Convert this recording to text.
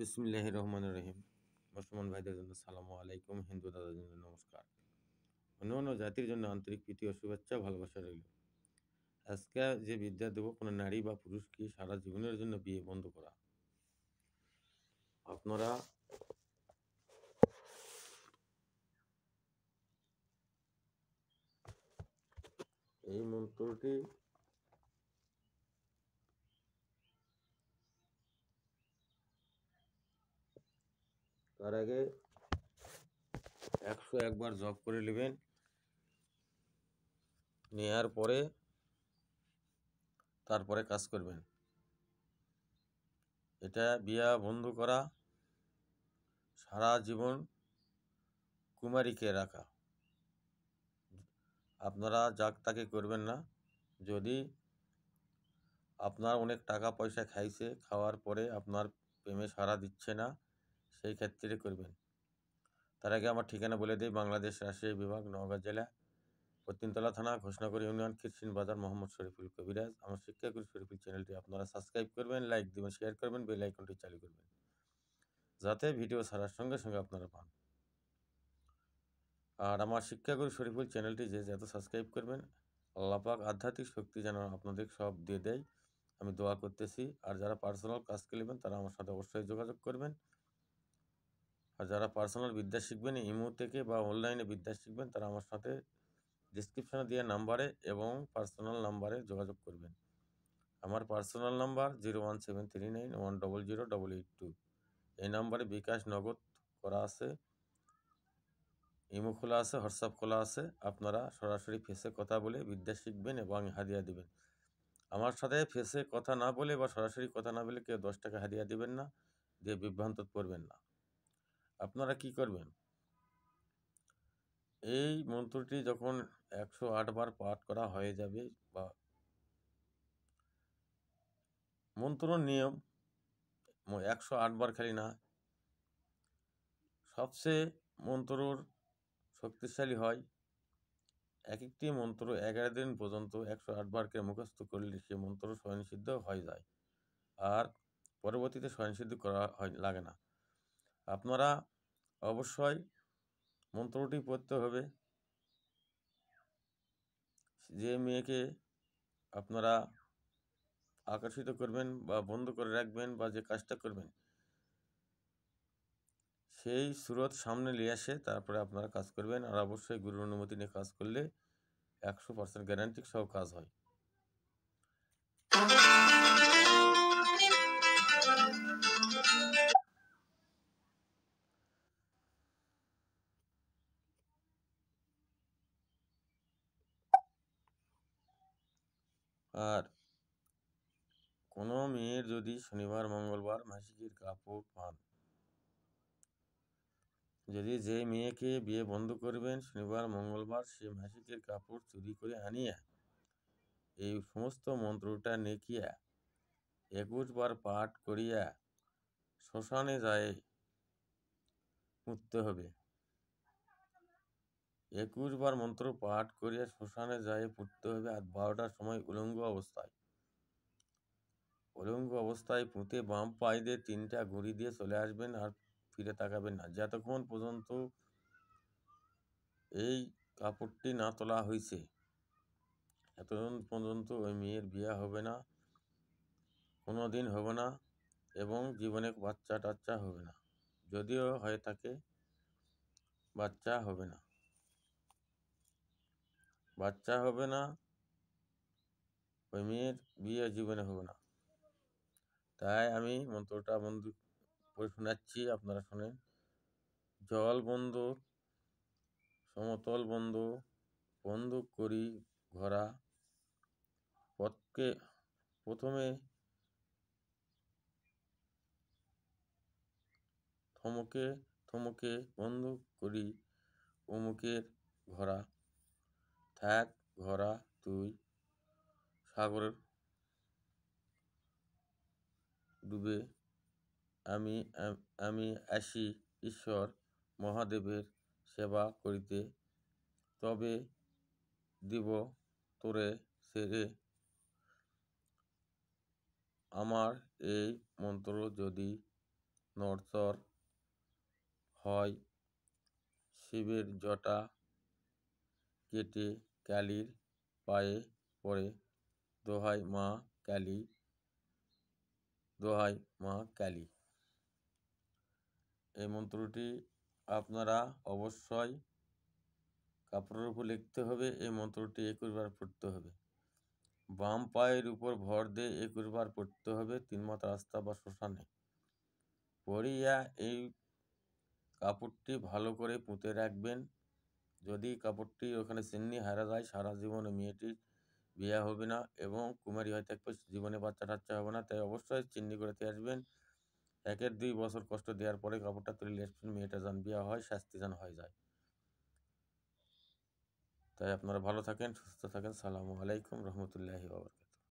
বিসমুল্লাহ রহমান রহিম মুসলমান ভাইদের জন্য সালাম আলাইকুম হিন্দু দাদার জন্য নমস্কার অন্য অন্য জাতির জন্য আন্তরিক প্রীতি ও শুভেচ্ছা ভালোবাসা রইল আজকে যে বিদ্যা দেব কোনো নারী বা পুরুষকে সারা জীবনের জন্য বিয়ে বন্ধ করা আপনারা এই মন্ত্রটি তার আগে একশো একবার জব করে নেবেন নেওয়ার পরে তারপরে কাজ করবেন এটা বিয়া বন্ধ করা সারা জীবন কুমারীকে রাখা আপনারা যাক তাকে করবেন না যদি আপনার অনেক টাকা পয়সা খাইছে খাওয়ার পরে আপনার প্রেমে সারা দিচ্ছে না সেই ক্ষেত্রে করবেন তার আগে আমার ঠিকানা বলে দিই বাংলাদেশ রাজশাহী বিভাগ নওগাঁ জেলা পত্তিনতলা থানা ঘোষণাকর ইউনিয়ন খিরসিন বাজার মোহাম্মদ শরীফুল কবিরাজ আমার শিক্ষাগুরু শরীফুল চ্যানেলটি আপনারা সাবস্ক্রাইব করবেন লাইক দেবেন শেয়ার করবেন বেল আইকনটি চালু করবেন যাতে ভিডিও ছাড়ার সঙ্গে সঙ্গে আপনারা পান আর আমার শিক্ষাগুরু শরীফুল চ্যানেলটি যে যত সাবস্ক্রাইব করবেন আল্লাপাক আধ্যাত্মিক শক্তি যেন আপনাদের সব দিয়ে দেয় আমি দোয়া করতেছি আর যারা পার্সোনাল কাজ নেবেন তারা আমার সাথে অবশ্যই যোগাযোগ করবেন আর যারা পার্সোনাল বিদ্যা শিখবেন ইমো থেকে বা অনলাইনে বিদ্যা শিখবেন তারা আমার সাথে ডিসক্রিপশানে দেওয়া নাম্বারে এবং পার্সোনাল নাম্বারে যোগাযোগ করবেন আমার personal number zero one seven three nine one double zero double eight two এই নাম্বারে বিকাশ নগদ করা আছে ইমো খোলা আছে হোয়াটসঅ্যাপ খোলা আছে আপনারা সরাসরি ফেসে কথা বলে বিদ্যা শিখবেন এবং হাদিয়া দেবেন আমার সাথে ফেসে কথা না বলে বা সরাসরি কথা না বলে কেউ দশ টাকা হাদিয়া দিবেন না দিয়ে বিভ্রান্ত করবেন না আপনারা কি করবেন এই মন্ত্রটি যখন একশো বার পাঠ করা হয়ে যাবে বা মন্ত্র নিয়ম একশো বার খালি না সবচেয়ে মন্ত্রর শক্তিশালী হয় এক একটি মন্ত্র এগারো দিন পর্যন্ত একশো বারকে মুখস্থ করলে সে মন্ত্র স্বয়ংসিদ্ধ হয়ে যায় আর পরবর্তীতে স্বয়ংসিদ্ধ করা হয় লাগে না আপনারা অবশ্যই মন্ত্রটি পড়তে হবে যে মেয়েকে আপনারা আকর্ষিত করবেন বা বন্ধ করে রাখবেন বা যে কাজটা করবেন সেই সুরত সামনে নিয়ে আসে তারপরে আপনারা কাজ করবেন আর অবশ্যই গুরুর অনুমতি নিয়ে কাজ করলে একশো পার্সেন্ট গ্যারান্টি সহ কাজ হয় আর কোনো মেয়ের যদি শনিবার মঙ্গলবার মাসিকের কাপড় পান যদি যে মেয়েকে বিয়ে বন্ধ করবেন শনিবার মঙ্গলবার সে মাসিকের কাপড় চুরি করে আনিয়া এই সমস্ত মন্ত্রটা নেকিয়া একুশবার পাঠ করিয়া শ্মশানে যায় পুঁততে হবে একুশ বার মন্ত্র পাঠ করিয়া শ্মশানে যাইয়ে পুঁততে হবে আর বারোটার সময় উলঙ্গ অবস্থায় উলঙ্গ অবস্থায় পুঁতে বাম পায়ে দিয়ে তিনটা ঘুড়ি দিয়ে চলে আসবেন আর ফিরে তাকাবেন না যতক্ষণ পর্যন্ত এই কাপড়টি না তোলা হয়েছে এতক্ষণ পর্যন্ত ওই মেয়ের বিয়ে হবে না কোনো দিন হবে না এবং জীবনে বাচ্চা টাচ্চা হবে না যদিও হয়ে থাকে বাচ্চা হবে না বাচ্চা হবে না ওই মেয়ের বিয়ে জীবনে হবে না তাই আমি মন্ত্রটা বন্ধু পড়ে শোনাচ্ছি আপনারা শোনেন জল বন্ধু সমতল বন্ধু বন্দুক করি ঘোরা পথকে প্রথমে থমকে থমকে বন্ধ করি অমুকের ঘোরা এক ঘোড়া তুই সাগরের ডুবে আমি আমি আসি ঈশ্বর মহাদেবের সেবা করিতে তবে দিব তোরে সেরে আমার এই মন্ত্র যদি নড়চর হয় শিবের জটা কেটে কালীর পায়ে পড়ে দোহাই মা কালী দোহাই মা কালী এই মন্ত্রটি আপনারা অবশ্যই কাপড়ের উপর লিখতে হবে এই মন্ত্রটি একুশবার পড়তে হবে বাম পায়ের উপর ভর দিয়ে একুশবার পড়তে হবে তিন রাস্তা বা শ্মশানে পড়িয়া এই কাপড়টি ভালো করে পুঁতে রাখবেন যদি কাপড়টি ওখানে সিন্নি হারা যায় সারা জীবনে মেয়েটির বিয়া হবে না এবং কুমারী হয়তো থাকবে জীবনে বাচ্চা টাচ্চা হবে না তাই অবশ্যই চিন্নি করে দিয়ে আসবেন একের দুই বছর কষ্ট দেওয়ার পরে কাপড়টা তুলে আসবেন মেয়েটা যান বিয়া হয় শাস্তি যান হয়ে যায় তাই আপনারা ভালো থাকেন সুস্থ থাকেন সালামু আলাইকুম রহমতুল্লাহি বাবর